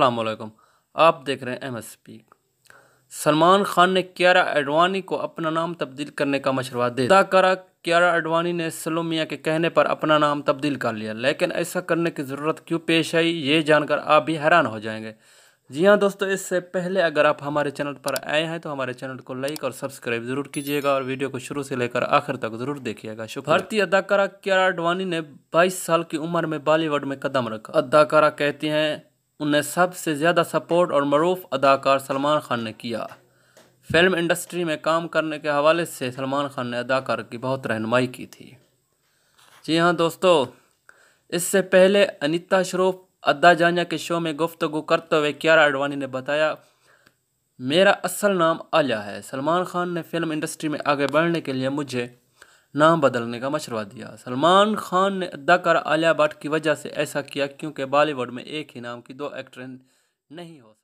असलकम आप देख रहे हैं M S P Salman Khan ने क्यारा एडवानी को अपना नाम तब्दील करने का मशवरा दे अदाकारा क्यारा एडवानी ने सलोमिया के कहने पर अपना नाम तब्दील कर लिया लेकिन ऐसा करने की ज़रूरत क्यों पेश आई ये जानकर आप भी हैरान हो जाएंगे जी हाँ दोस्तों इससे पहले अगर आप हमारे चैनल पर आए हैं तो हमारे चैनल को लाइक और सब्सक्राइब जरूर कीजिएगा और वीडियो को शुरू से लेकर आखिर तक जरूर देखिएगा भारतीय अदाकारा कियारा अडवानी ने 22 साल की उम्र में बॉलीवुड में कदम रखा अदाकारा कहती हैं उन्हें सबसे ज़्यादा सपोर्ट और मरूफ अदाकार सलमान खान ने किया फिल्म इंडस्ट्री में काम करने के हवाले से सलमान खान ने अदाकार की बहुत रहनुमाई की थी जी हाँ दोस्तों इससे पहले अनिता श्रोफ अद्दा जानिया के शो में गुफ्तगु करते हुए क्यारा अडवाणी ने बताया मेरा असल नाम आलिया है सलमान खान ने फिल्म इंडस्ट्री में आगे बढ़ने के लिए मुझे नाम बदलने का मशवरा दिया सलमान खान ने अदाकारा आलिया भट्ट की वजह से ऐसा किया क्योंकि बॉलीवुड में एक ही नाम की दो एक्ट्रेस नहीं हो